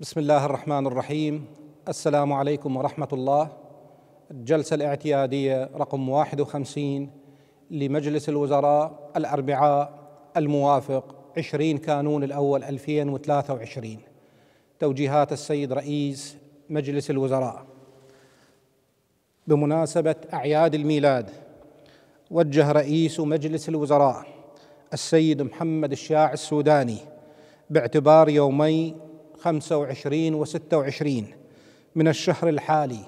بسم الله الرحمن الرحيم السلام عليكم ورحمة الله الجلسة الاعتيادية رقم 51 لمجلس الوزراء الأربعاء الموافق 20 كانون الأول 2023 توجيهات السيد رئيس مجلس الوزراء بمناسبة أعياد الميلاد وجه رئيس مجلس الوزراء السيد محمد الشاع السوداني باعتبار يومي 25 و26 من الشهر الحالي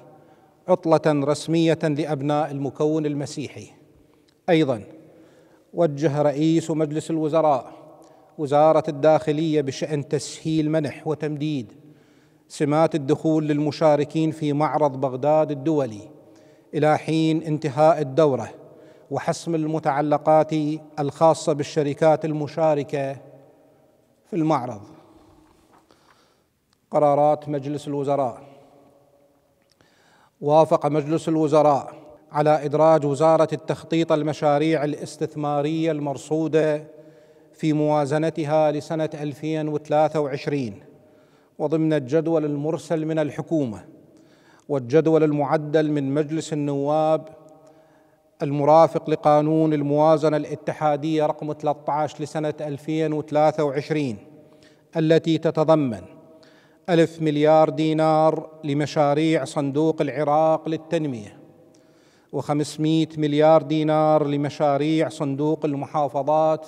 عطلة رسمية لأبناء المكون المسيحي أيضا وجه رئيس مجلس الوزراء وزارة الداخلية بشأن تسهيل منح وتمديد سمات الدخول للمشاركين في معرض بغداد الدولي إلى حين انتهاء الدورة وحسم المتعلقات الخاصة بالشركات المشاركة في المعرض قرارات مجلس الوزراء وافق مجلس الوزراء على ادراج وزاره التخطيط المشاريع الاستثماريه المرصوده في موازنتها لسنه 2023 وضمن الجدول المرسل من الحكومه والجدول المعدل من مجلس النواب المرافق لقانون الموازنه الاتحاديه رقم 13 لسنه 2023 التي تتضمن ألف مليار دينار لمشاريع صندوق العراق للتنمية وخمسمائة مليار دينار لمشاريع صندوق المحافظات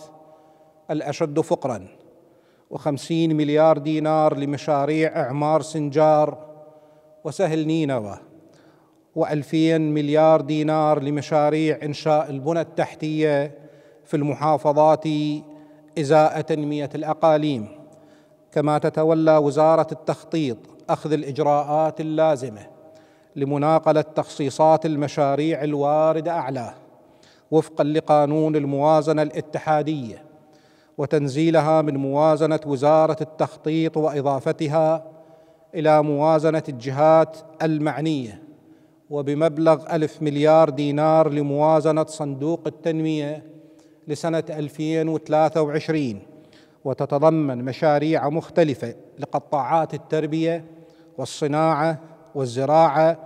الأشد فقرا وخمسين مليار دينار لمشاريع إعمار سنجار وسهل نينوى وألفين مليار دينار لمشاريع إنشاء البنى التحتية في المحافظات إزاء تنمية الأقاليم كما تتولى وزاره التخطيط اخذ الاجراءات اللازمه لمناقله تخصيصات المشاريع الوارده اعلاه وفقا لقانون الموازنه الاتحاديه وتنزيلها من موازنه وزاره التخطيط واضافتها الى موازنه الجهات المعنيه وبمبلغ ألف مليار دينار لموازنة صندوق التنمية لسنة 2023 وتتضمن مشاريع مختلفه لقطاعات التربيه والصناعه والزراعه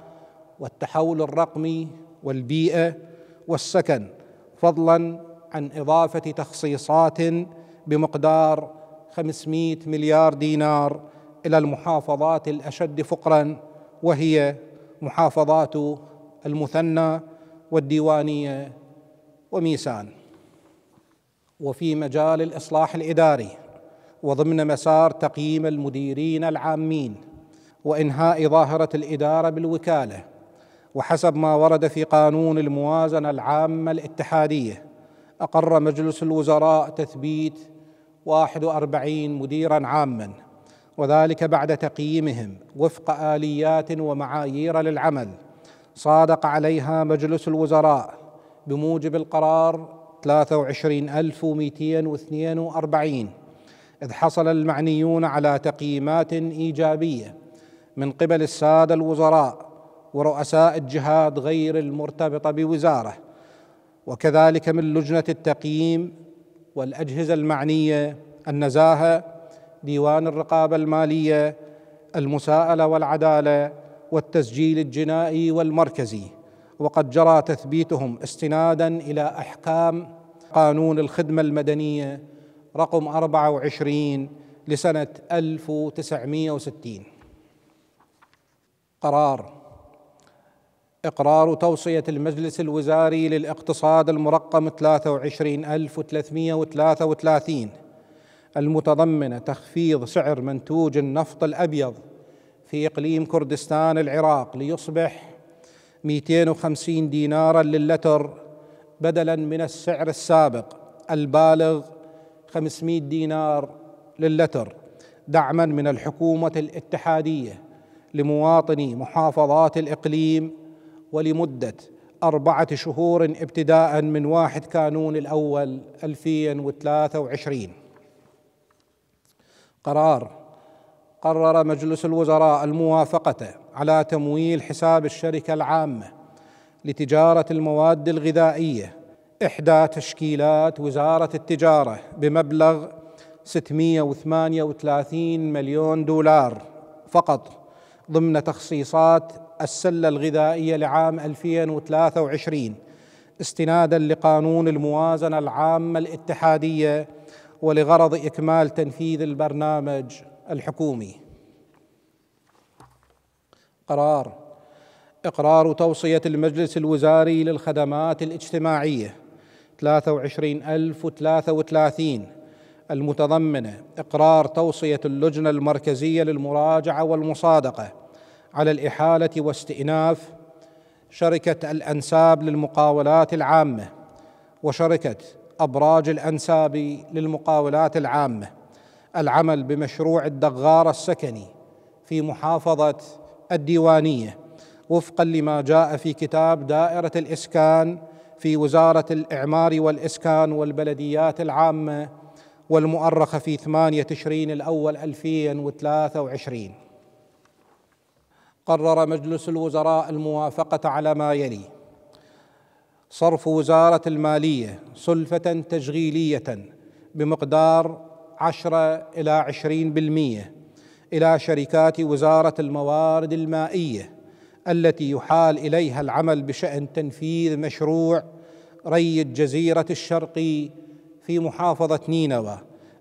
والتحول الرقمي والبيئه والسكن فضلا عن اضافه تخصيصات بمقدار 500 مليار دينار الى المحافظات الاشد فقرا وهي محافظات المثنى والديوانيه وميسان وفي مجال الاصلاح الاداري وضمن مسار تقييم المديرين العامين وانهاء ظاهره الاداره بالوكاله وحسب ما ورد في قانون الموازنه العامه الاتحاديه اقر مجلس الوزراء تثبيت 41 مديرا عاما وذلك بعد تقييمهم وفق اليات ومعايير للعمل صادق عليها مجلس الوزراء بموجب القرار 23242 إذ حصل المعنيون على تقييمات إيجابية من قبل السادة الوزراء ورؤساء الجهات غير المرتبطة بوزارة وكذلك من لجنة التقييم والأجهزة المعنية النزاهة ديوان الرقابة المالية المساءلة والعدالة والتسجيل الجنائي والمركزي وقد جرى تثبيتهم استنادا الى احكام قانون الخدمه المدنيه رقم 24 لسنه 1960 قرار اقرار توصيه المجلس الوزاري للاقتصاد المرقم 23333 المتضمنه تخفيض سعر منتوج النفط الابيض في اقليم كردستان العراق ليصبح 250 دينارا للتر بدلا من السعر السابق البالغ 500 دينار للتر دعما من الحكومه الاتحاديه لمواطني محافظات الاقليم ولمده اربعه شهور ابتداء من 1 كانون الاول 2023 قرار قرر مجلس الوزراء الموافقه على تمويل حساب الشركه العامه لتجاره المواد الغذائيه احدى تشكيلات وزاره التجاره بمبلغ 638 مليون دولار فقط ضمن تخصيصات السله الغذائيه لعام 2023 استنادا لقانون الموازنه العامه الاتحاديه ولغرض اكمال تنفيذ البرنامج الحكومي قرار إقرار توصية المجلس الوزاري للخدمات الاجتماعية 23033 المتضمنة إقرار توصية اللجنة المركزية للمراجعة والمصادقة على الإحالة واستئناف شركة الأنساب للمقاولات العامة وشركة أبراج الأنساب للمقاولات العامة العمل بمشروع الدغار السكني في محافظة الديوانيه وفقا لما جاء في كتاب دائره الاسكان في وزاره الاعمار والاسكان والبلديات العامه والمؤرخه في 8 تشرين الاول 2023 قرر مجلس الوزراء الموافقه على ما يلي صرف وزاره الماليه سلفه تشغيليه بمقدار 10 الى 20% الى شركات وزاره الموارد المائيه التي يحال اليها العمل بشان تنفيذ مشروع ري الجزيره الشرقي في محافظه نينوى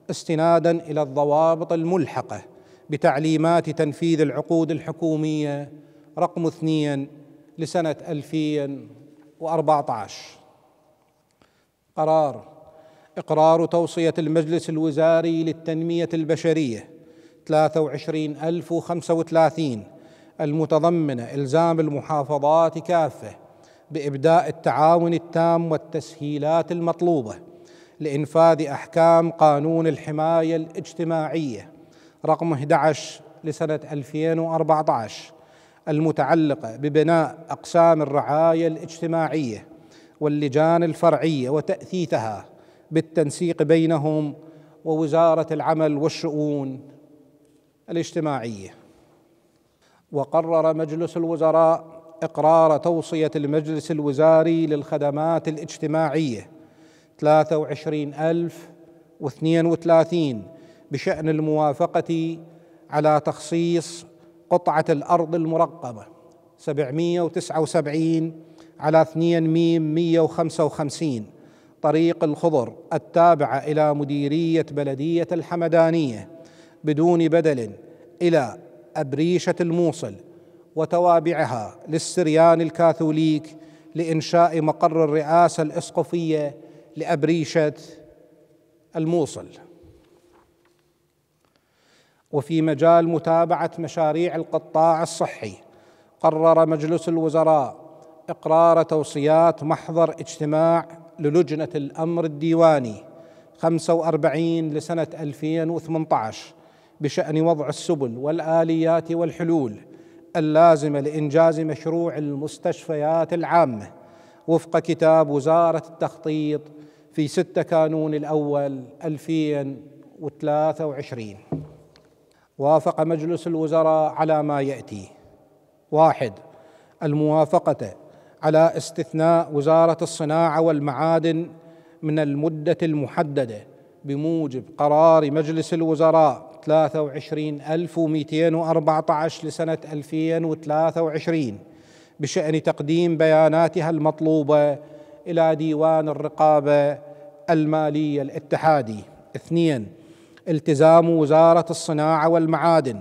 استنادا الى الضوابط الملحقه بتعليمات تنفيذ العقود الحكوميه رقم اثنين لسنه 2014 قرار اقرار توصيه المجلس الوزاري للتنميه البشريه 23035 المتضمنة إلزام المحافظات كافة بإبداء التعاون التام والتسهيلات المطلوبة لإنفاذ أحكام قانون الحماية الاجتماعية رقم 11 لسنة 2014 المتعلقة ببناء أقسام الرعاية الاجتماعية واللجان الفرعية وتأثيثها بالتنسيق بينهم ووزارة العمل والشؤون الاجتماعيه وقرر مجلس الوزراء اقرار توصيه المجلس الوزاري للخدمات الاجتماعيه 23032 بشان الموافقه على تخصيص قطعه الارض المرقبه 779 على 2 ميم 155 طريق الخضر التابعه الى مديريه بلديه الحمدانيه بدون بدل الى ابريشه الموصل وتوابعها للسريان الكاثوليك لانشاء مقر الرئاسه الاسقفيه لابريشه الموصل وفي مجال متابعه مشاريع القطاع الصحي قرر مجلس الوزراء اقرار توصيات محضر اجتماع للجنه الامر الديواني 45 لسنه 2018 بشان وضع السبل والاليات والحلول اللازمه لانجاز مشروع المستشفيات العامه وفق كتاب وزاره التخطيط في 6 كانون الاول 2023 وافق مجلس الوزراء على ما ياتي واحد الموافقه على استثناء وزاره الصناعه والمعادن من المده المحدده بموجب قرار مجلس الوزراء 23214 لسنة 2023 بشأن تقديم بياناتها المطلوبة إلى ديوان الرقابة المالية الاتحادي اثنين التزام وزارة الصناعة والمعادن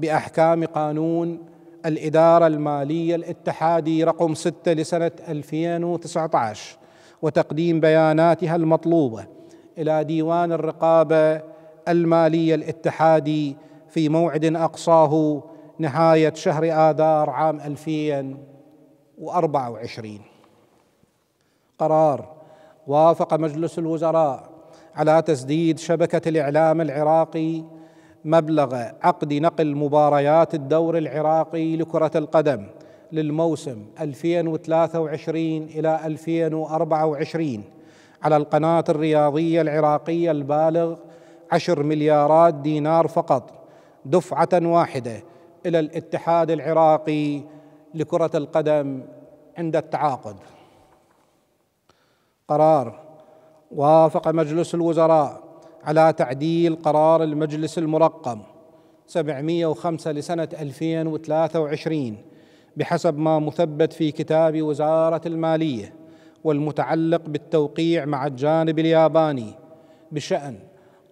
بأحكام قانون الإدارة المالية الاتحادي رقم 6 لسنة 2019 وتقديم بياناتها المطلوبة إلى ديوان الرقابة المالي الاتحادي في موعد اقصاه نهايه شهر اذار عام 2024 قرار وافق مجلس الوزراء على تسديد شبكه الاعلام العراقي مبلغ عقد نقل مباريات الدور العراقي لكره القدم للموسم 2023 الى 2024 على القناه الرياضيه العراقيه البالغ عشر مليارات دينار فقط دفعة واحدة إلى الاتحاد العراقي لكرة القدم عند التعاقد قرار وافق مجلس الوزراء على تعديل قرار المجلس المرقم 705 لسنة 2023 بحسب ما مثبت في كتاب وزارة المالية والمتعلق بالتوقيع مع الجانب الياباني بشأن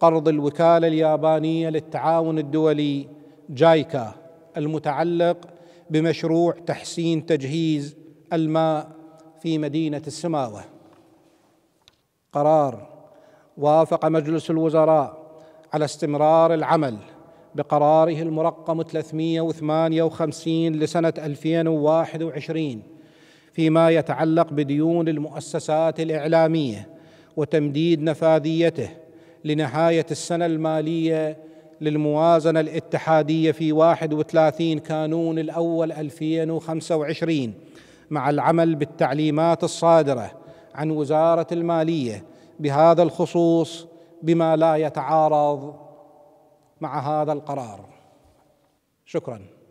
قرض الوكاله اليابانيه للتعاون الدولي جايكا المتعلق بمشروع تحسين تجهيز الماء في مدينه السماوه قرار وافق مجلس الوزراء على استمرار العمل بقراره المرقم 358 لسنه 2021 فيما يتعلق بديون المؤسسات الاعلاميه وتمديد نفاذيته لنهاية السنة المالية للموازنة الاتحادية في 31 كانون الأول 2025 مع العمل بالتعليمات الصادرة عن وزارة المالية بهذا الخصوص بما لا يتعارض مع هذا القرار شكراً